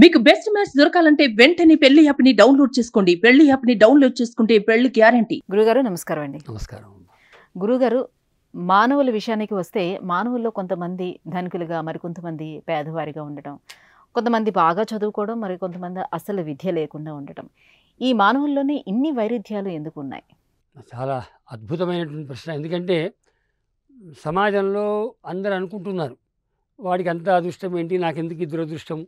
మీకు best match దొరకాలంటే వెంటనే పెళ్లి యాప్ ని డౌన్లోడ్ చేసుకోండి పెళ్లి యాప్ ని డౌన్లోడ్ చేసుకుంటే పెళ్లి గ్యారంటీ గురుగారు నమస్కారం అండి నమస్కారం గురుగారు మానవుల విషయానికి వస్తే మానవుల్లో కొంతమంది ధనికులుగా మరికొంతమంది పేదవారిగా ఉండటం కొంతమంది బాగా చదువుకోవడం మరి కొంతమంది అసలు విద్య లేకుండా ఉండటం ఈ మానవుల్లోనే ఇన్ని వైరుధ్యాలు ఎందుకు ఉన్నాయి చాలా అద్భుతమైనటువంటి ప్రశ్న ఎందుకంటే సమాజంలో అందరు అనుకుంటున్నారు వాడికి అంత అదృష్టం ఏంటి ఎందుకు ఈ దురదృష్టం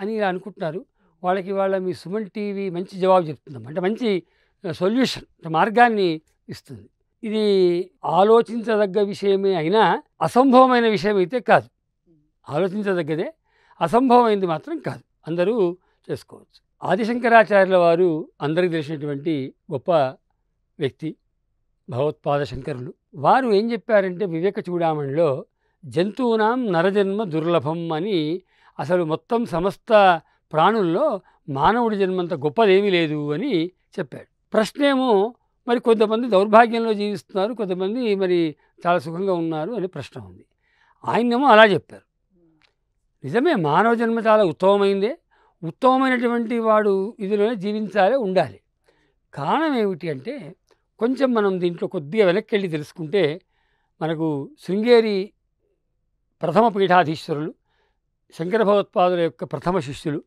అని ఇలా అనుకుంటున్నారు వాళ్ళకి వాళ్ళ మీ సుమన్ టీవీ మంచి జవాబు చెప్తుందమ్మా అంటే మంచి సొల్యూషన్ మార్గాన్ని ఇస్తుంది ఇది ఆలోచించదగ్గ విషయమే అయినా అసంభవమైన విషయం అయితే కాదు ఆలోచించదగ్గదే అసంభవమైంది మాత్రం కాదు అందరూ చేసుకోవచ్చు ఆదిశంకరాచార్యుల వారు అందరికీ తెలిసినటువంటి గొప్ప వ్యక్తి భగవత్పాద శంకరులు వారు ఏం చెప్పారంటే వివేక చూడామణిలో జంతువునాం నరజన్మ దుర్లభం అని అసలు మొత్తం సమస్త ప్రాణుల్లో మానవుడి జన్మంత గొప్పదేమీ లేదు అని చెప్పాడు ప్రశ్నేమో మరి కొంతమంది దౌర్భాగ్యంలో జీవిస్తున్నారు కొంతమంది మరి చాలా సుఖంగా ఉన్నారు అనే ప్రశ్న ఉంది ఆయనేమో అలా చెప్పారు నిజమే మానవ జన్మ చాలా ఉత్తమమైందే ఉత్తమమైనటువంటి వాడు ఇదిలోనే జీవించాలి ఉండాలి కారణం ఏమిటి అంటే కొంచెం మనం దీంట్లో కొద్దిగా వెనక్కి వెళ్ళి తెలుసుకుంటే మనకు శృంగేరి ప్రథమ పీఠాధీశ్వరులు శంకర భగవత్పాదుల యొక్క ప్రథమ శిష్యులు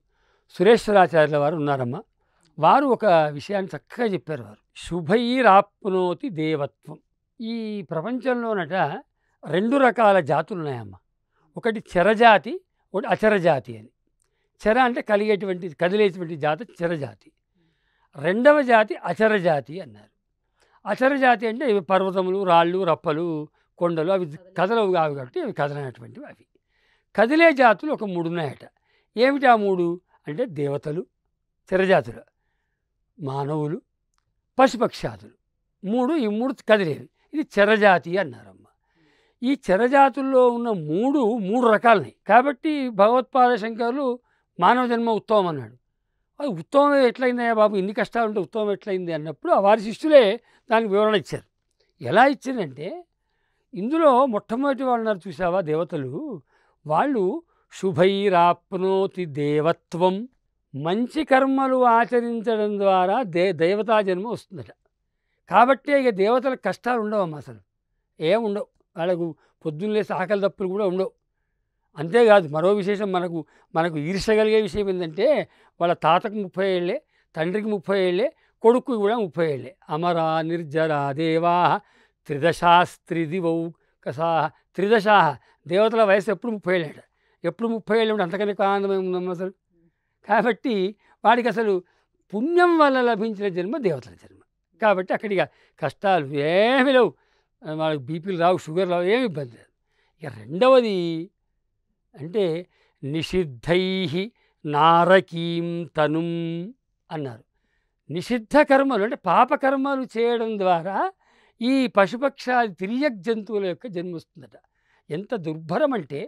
సురేశ్వరాచార్యుల వారు ఉన్నారమ్మ వారు ఒక విషయాన్ని చక్కగా చెప్పారు వారు శుభైరాప్నోతి దేవత్వం ఈ ప్రపంచంలోనట రెండు రకాల జాతులు ఉన్నాయమ్మ ఒకటి చెరజాతి ఒకటి అచరజాతి అని చెర అంటే కలిగేటువంటి కదిలేటువంటి జాతి చెరజాతి రెండవ జాతి అచరజాతి అన్నారు అచరజాతి అంటే ఇవి పర్వతములు రాళ్ళు రప్పలు కొండలు అవి కదలవు కావు కాబట్టి అవి కదలనటువంటివి అవి కదిలే జాతులు ఒక మూడు ఉన్నాయట ఏమిటి ఆ మూడు అంటే దేవతలు చిరజాతులు మానవులు పశుపక్షాతులు మూడు ఈ మూడు కదిలేవి ఇది చిరజాతి అన్నారమ్మ ఈ చిరజాతుల్లో ఉన్న మూడు మూడు రకాలున్నాయి కాబట్టి భగవత్పాద శంకరులు మానవ జన్మ ఉత్తమం అన్నాడు అది ఉత్తమం ఎట్లయిందయ్యా బాబు ఇన్ని కష్టాలు ఉంటే ఉత్తమం ఎట్లయింది అన్నప్పుడు వారి శిష్యులే దానికి వివరణ ఇచ్చారు ఎలా ఇచ్చారంటే ఇందులో మొట్టమొదటి వాళ్ళన్నారు చూసావా దేవతలు వాళ్ళు శుభైరాప్నోతి దేవత్వం మంచి కర్మలు ఆచరించడం ద్వారా దే దేవతా జన్మ వస్తుందట కాబట్టి ఇక దేవతలకు కష్టాలు అమ్మా అసలు ఏం ఉండవు వాళ్ళకు లేసి ఆకలి తప్పులు కూడా ఉండవు అంతేకాదు మరో విశేషం మనకు మనకు ఈర్షగలిగే విషయం ఏంటంటే వాళ్ళ తాతకు ముప్పై ఏళ్ళే తండ్రికి ముప్పై ఏళ్ళే కొడుకు కూడా ముప్పై ఏళ్ళే అమరా నిర్జరా దేవా త్రిదశాస్త్రి దివౌ కసా త్రిదశాహ దేవతల వయసు ఎప్పుడు ముప్పై ఏళ్ళాడు ఎప్పుడు ముప్పై ఏళ్ళు అంతకని ఆనందమే ఉందమ్మా అసలు కాబట్టి వాడికి అసలు పుణ్యం వల్ల లభించిన జన్మ దేవతల జన్మ కాబట్టి అక్కడికి కష్టాలు ఏమి లేవు వాళ్ళకి బీపీలు రావు షుగర్ రావు ఏమి ఇబ్బంది లేదు ఇక రెండవది అంటే నిషిద్ధై నారకీం తనుం అన్నారు నిషిద్ధ కర్మలు అంటే పాపకర్మలు చేయడం ద్వారా ఈ పశుపక్షాది తిరియక్ జంతువుల యొక్క జన్మ వస్తుందట ఎంత దుర్భరం అంటే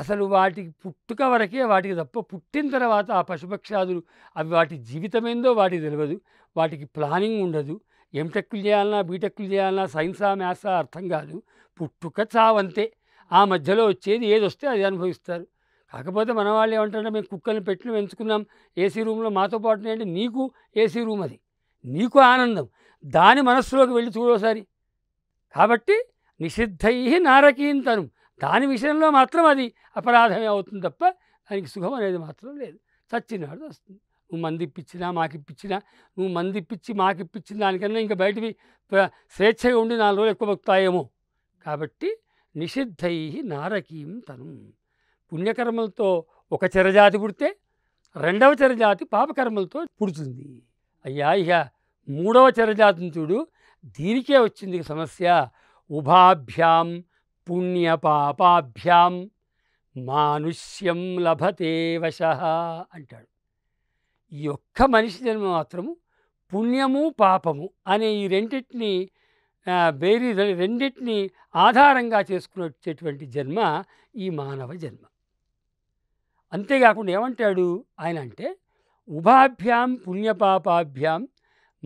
అసలు వాటికి పుట్టుక వరకే వాటికి తప్ప పుట్టిన తర్వాత ఆ పశుపక్షాదులు అవి వాటి జీవితం ఏందో వాటికి తెలియదు వాటికి ప్లానింగ్ ఉండదు ఎంటెక్కులు చేయాలన్నా బీటెక్కులు చేయాలన్నా సైన్సా మ్యాథ్సా అర్థం కాదు పుట్టుక చావంతే ఆ మధ్యలో వచ్చేది ఏది వస్తే అది అనుభవిస్తారు కాకపోతే మన వాళ్ళు ఏమంటారంటే మేము కుక్కల్ని పెట్టి పెంచుకున్నాం ఏసీ రూమ్లో మాతో పాటు అంటే నీకు ఏసీ రూమ్ అది నీకు ఆనందం దాని మనస్సులోకి వెళ్ళి చూడోసారి కాబట్టి నిషిద్ధై నారకీంతను దాని విషయంలో మాత్రం అది అపరాధమే అవుతుంది తప్ప దానికి సుఖం అనేది మాత్రం లేదు చచ్చినాడు వస్తుంది నువ్వు మందిప్పించినా మాకిప్పించినా నువ్వు మందిప్పించి మాకిప్పించిన దానికన్నా ఇంకా బయటవి స్వేచ్ఛగా ఉండి నాలుగు రోజులు ఎక్కువ బతుకుతాయేమో కాబట్టి నిషిద్ధై నారకీం తను పుణ్యకర్మలతో ఒక చిరజాతి పుడితే రెండవ చిరజాతి పాపకర్మలతో పుడుతుంది అయ్యా ఇక మూడవ చిరజాతిని చూడు దీనికే వచ్చింది సమస్య ఉభాభ్యాం పుణ్యపాపాభ్యాం మానుష్యం లభతే వశ అంటాడు ఈ ఒక్క మనిషి జన్మ మాత్రము పుణ్యము పాపము అనే ఈ రెండింటిని బేరీ రెండింటిని ఆధారంగా చేసుకునేటటువంటి జన్మ ఈ మానవ జన్మ అంతేకాకుండా ఏమంటాడు ఆయన అంటే ఉభాభ్యాం పుణ్యపాపాభ్యాం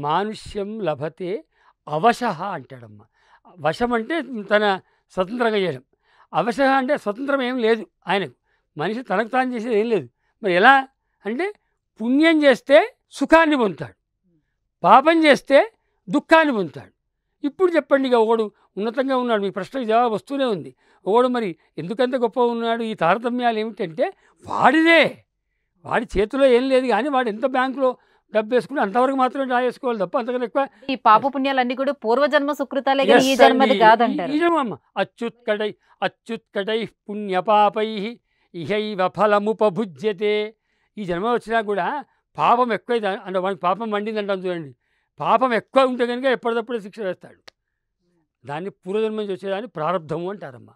మానుష్యం లభతే అవశ అంటాడమ్మా వశం అంటే తన స్వతంత్రంగా చేయడం అవశ అంటే స్వతంత్రం ఏం లేదు ఆయనకు మనిషి తనకు తాను చేసేది ఏం లేదు మరి ఎలా అంటే పుణ్యం చేస్తే సుఖాన్ని పొందుతాడు పాపం చేస్తే దుఃఖాన్ని పొందుతాడు ఇప్పుడు చెప్పండి ఇక ఒకడు ఉన్నతంగా ఉన్నాడు మీ ప్రశ్నకు జవాబు వస్తూనే ఉంది ఒకడు మరి ఎందుకంత గొప్ప ఉన్నాడు ఈ తారతమ్యాలు ఏమిటంటే వాడిదే వాడి చేతిలో ఏం లేదు కానీ వాడు ఎంత బ్యాంకులో డబ్బు వేసుకుని అంతవరకు మాత్రమే డ్రా చేసుకోవాలి తప్ప అంతకన్నా ఎక్కువ ఈ పాప పుణ్యాలన్నీ కూడా పూర్వజన్మ సుకృతాలే కానీ ఈ జన్మది కాదంటారు నిజమమ్మ అచ్యుత్కటై అచ్యుత్కటై పుణ్యపాపై ఇహైవ ఫలముపభుజ్యతే ఈ జన్మ వచ్చినా కూడా పాపం ఎక్కువైతే అంటే వానికి పాపం మండిందంటాం చూడండి పాపం ఎక్కువ ఉంటే కనుక ఎప్పటికప్పుడే శిక్ష వేస్తాడు దాన్ని పూర్వజన్మ నుంచి వచ్చేదాన్ని ప్రారంధము అంటారమ్మ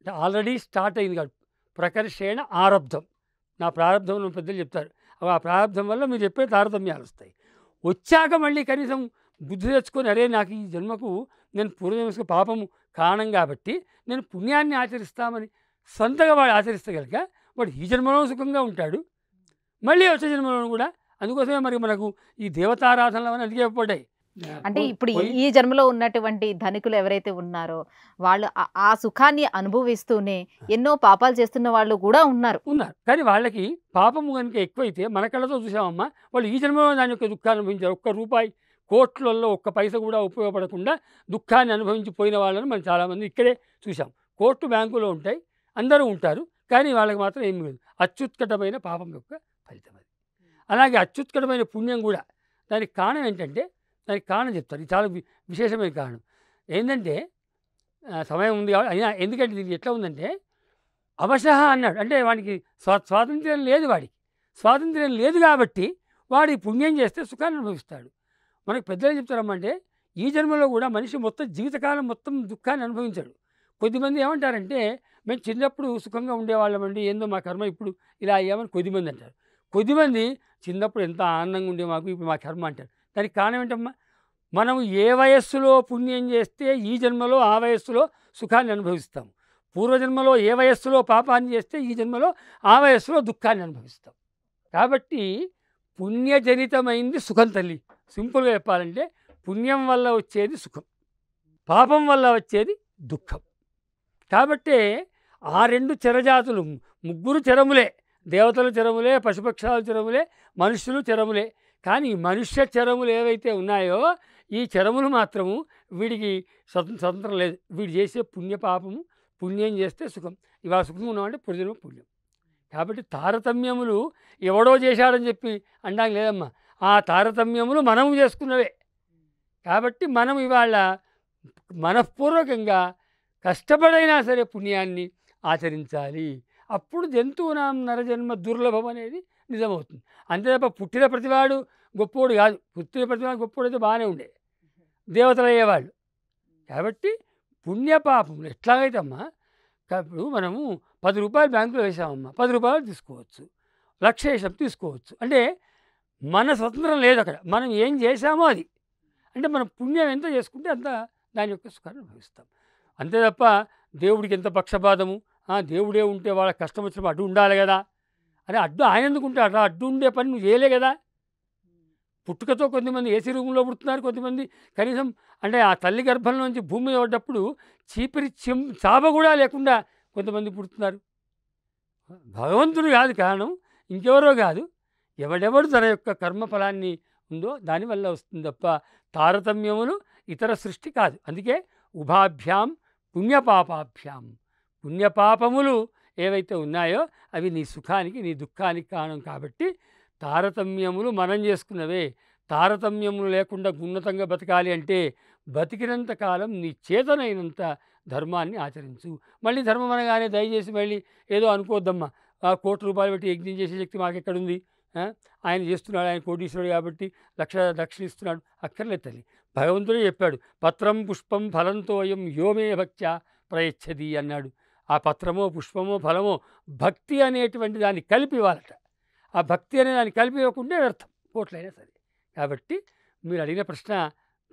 అంటే ఆల్రెడీ స్టార్ట్ అయింది కాదు ప్రకర్షేణ ఆరబ్ధం నా ప్రారంధం పెద్దలు చెప్తారు ఆ ప్రారంభం వల్ల మీరు చెప్పే తారతమ్యాలు వస్తాయి వచ్చాక మళ్ళీ కనీసం బుద్ధి తెచ్చుకొని అరే నాకు ఈ జన్మకు నేను పూర్వజన్మకు పాపము కారణం కాబట్టి నేను పుణ్యాన్ని ఆచరిస్తామని సొంతగా వాడు ఆచరిస్తగలక వాడు ఈ జన్మలో సుఖంగా ఉంటాడు మళ్ళీ వచ్చే జన్మలో కూడా అందుకోసమే మరి మనకు ఈ దేవతారాధనలు అని అడిగేపడ్డాయి అంటే ఇప్పుడు ఈ జన్మలో ఉన్నటువంటి ధనికులు ఎవరైతే ఉన్నారో వాళ్ళు ఆ సుఖాన్ని అనుభవిస్తూనే ఎన్నో పాపాలు చేస్తున్న వాళ్ళు కూడా ఉన్నారు ఉన్నారు కానీ వాళ్ళకి పాపము కనుక ఎక్కువైతే మన కళ్ళతో చూసామమ్మా వాళ్ళు ఈ జన్మలో దాని యొక్క దుఃఖాన్ని అనుభవించారు ఒక్క రూపాయి కోట్లలో ఒక్క పైస కూడా ఉపయోగపడకుండా దుఃఖాన్ని అనుభవించిపోయిన వాళ్ళని మనం చాలామంది ఇక్కడే చూసాం కోర్టు బ్యాంకులో ఉంటాయి అందరూ ఉంటారు కానీ వాళ్ళకి మాత్రం ఏమి లేదు అత్యుత్కటమైన పాపం యొక్క ఫలితం అది hmm. అలాగే అత్యుత్కటమైన పుణ్యం కూడా దానికి కారణం ఏంటంటే దానికి కారణం చెప్తారు ఇది చాలా విశేషమైన కారణం ఏంటంటే సమయం ఉంది అయినా ఎందుకంటే ఇది ఎట్లా ఉందంటే అవసహ అన్నాడు అంటే వాడికి స్వా స్వాతంత్ర్యం లేదు వాడికి స్వాతంత్ర్యం లేదు కాబట్టి వాడి పుణ్యం చేస్తే సుఖాన్ని అనుభవిస్తాడు మనకు పెద్దలు చెప్తారమ్మంటే ఈ జన్మలో కూడా మనిషి మొత్తం జీవితకాలం మొత్తం దుఃఖాన్ని అనుభవించాడు కొద్దిమంది ఏమంటారంటే మేము చిన్నప్పుడు సుఖంగా ఉండేవాళ్ళమండి ఏందో మా కర్మ ఇప్పుడు ఇలా అయ్యామని కొద్దిమంది అంటారు కొద్దిమంది చిన్నప్పుడు ఎంత ఆనందంగా ఉండే మాకు ఇప్పుడు మా కర్మ అంటారు దానికి కారణం ఏంటమ్మా మనం ఏ వయస్సులో పుణ్యం చేస్తే ఈ జన్మలో ఆ వయస్సులో సుఖాన్ని అనుభవిస్తాం పూర్వజన్మలో ఏ వయస్సులో పాపాన్ని చేస్తే ఈ జన్మలో ఆ వయస్సులో దుఃఖాన్ని అనుభవిస్తాం కాబట్టి పుణ్యజనితమైంది సుఖం తల్లి సింపుల్గా చెప్పాలంటే పుణ్యం వల్ల వచ్చేది సుఖం పాపం వల్ల వచ్చేది దుఃఖం కాబట్టే ఆ రెండు చెరజాతులు ముగ్గురు చెరములే దేవతలు చెరములే పశుపక్షాలు చెరములే మనుషులు చెరములే కానీ మనుష్య చరములు ఏవైతే ఉన్నాయో ఈ చరములు మాత్రము వీడికి స్వతంత్రం లేదు వీడు చేసే పుణ్యపాపము పుణ్యం చేస్తే సుఖం ఇవాళ సుఖం ఉన్నామంటే ప్రజలు పుణ్యం కాబట్టి తారతమ్యములు ఎవడో చేశాడని చెప్పి అనడానికి లేదమ్మా ఆ తారతమ్యములు మనము చేసుకున్నవే కాబట్టి మనం ఇవాళ మనఃపూర్వకంగా కష్టపడైనా సరే పుణ్యాన్ని ఆచరించాలి అప్పుడు నా నరజన్మ దుర్లభం అనేది నిజమవుతుంది అంతే తప్ప పుట్టిన ప్రతివాడు గొప్పోడు కాదు పుట్టిన ప్రతివాడు గొప్పోడు అయితే బాగానే ఉండే దేవతలు అయ్యేవాళ్ళు కాబట్టి పుణ్యపాపం ఎట్లాగైతే అమ్మా ఇప్పుడు మనము పది రూపాయలు బ్యాంకులో వేసామమ్మా పది రూపాయలు తీసుకోవచ్చు లక్ష వేసాం తీసుకోవచ్చు అంటే మన స్వతంత్రం లేదు అక్కడ మనం ఏం చేసామో అది అంటే మనం పుణ్యం ఎంత చేసుకుంటే అంత దాని యొక్క సుఖాన్ని అనుభవిస్తాం అంతే తప్ప దేవుడికి ఎంత పక్షపాతము దేవుడే ఉంటే వాళ్ళ కష్టం వచ్చినప్పుడు అటు ఉండాలి కదా అరే అడ్డు ఆయన ఎందుకుంటాడు అడ్డు ఉండే పని నువ్వు చేయలే కదా పుట్టుకతో కొంతమంది ఏసీ రూమ్లో పుడుతున్నారు కొంతమంది కనీసం అంటే ఆ తల్లి గర్భంలోంచి భూమి పడ్డప్పుడు చీపిరి చిం చాప కూడా లేకుండా కొంతమంది పుడుతున్నారు భగవంతుడు కాదు కారణం ఇంకెవరో కాదు ఎవడెవడు తన యొక్క కర్మఫలాన్ని ఉందో దానివల్ల వస్తుంది తప్ప తారతమ్యములు ఇతర సృష్టి కాదు అందుకే ఉభాభ్యాం పుణ్యపాపాభ్యాం పుణ్యపాపములు ఏవైతే ఉన్నాయో అవి నీ సుఖానికి నీ దుఃఖానికి కారణం కాబట్టి తారతమ్యములు మనం చేసుకున్నవే తారతమ్యములు లేకుండా ఉన్నతంగా బతకాలి అంటే బతికినంత కాలం నీ చేతనైనంత ధర్మాన్ని ఆచరించు మళ్ళీ ధర్మం అనగానే దయచేసి మళ్ళీ ఏదో అనుకోద్దమ్మా కోటి రూపాయలు పెట్టి యజ్ఞం చేసే శక్తి మాకు ఎక్కడుంది ఆయన చేస్తున్నాడు ఆయన కోటీశ్వరుడు కాబట్టి లక్ష దక్షిణ ఇస్తున్నాడు తల్లి భగవంతుడే చెప్పాడు పత్రం పుష్పం ఫలంతోయం యోమే భక్త ప్రయచ్చది అన్నాడు ఆ పత్రమో పుష్పమో ఫలమో భక్తి అనేటువంటి దాన్ని కలిపి ఇవ్వాలట ఆ భక్తి అనే దాన్ని కలిపి ఇవ్వకుండా వ్యర్థం పోట్లైనా సరే కాబట్టి మీరు అడిగిన ప్రశ్న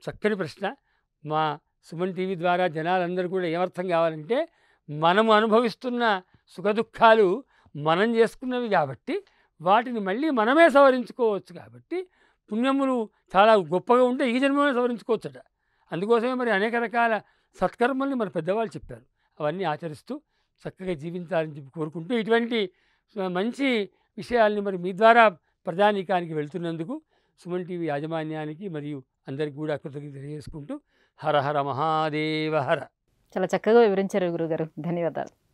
చక్కని ప్రశ్న మా సుమన్ టీవీ ద్వారా జనాలందరూ కూడా ఏమర్థం కావాలంటే మనము అనుభవిస్తున్న సుఖదుఖాలు మనం చేసుకున్నవి కాబట్టి వాటిని మళ్ళీ మనమే సవరించుకోవచ్చు కాబట్టి పుణ్యములు చాలా గొప్పగా ఉంటే ఈ జన్మలో సవరించుకోవచ్చట అందుకోసమే మరి అనేక రకాల సత్కర్మల్ని మన పెద్దవాళ్ళు చెప్పారు అవన్నీ ఆచరిస్తూ చక్కగా జీవించాలని చెప్పి కోరుకుంటూ ఇటువంటి మంచి విషయాల్ని మరి మీ ద్వారా ప్రధానికానికి వెళ్తున్నందుకు సుమన్ టీవీ యాజమాన్యానికి మరియు అందరికీ కూడా కృతజ్ఞత తెలియజేసుకుంటూ హర హర మహాదేవ హర చాలా చక్కగా వివరించారు గురుగారు ధన్యవాదాలు